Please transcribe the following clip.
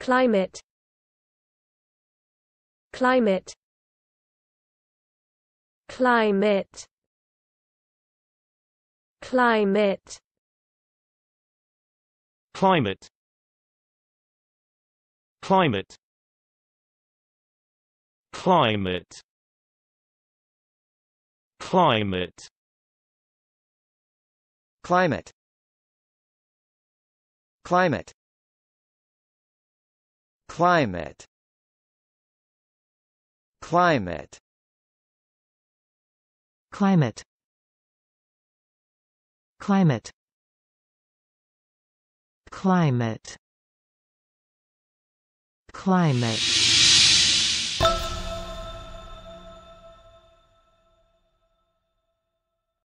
Climate Climate Climate Climate Climate Climate Climate Climate Climate Climate Climate Climate Climate Climate Climate Climate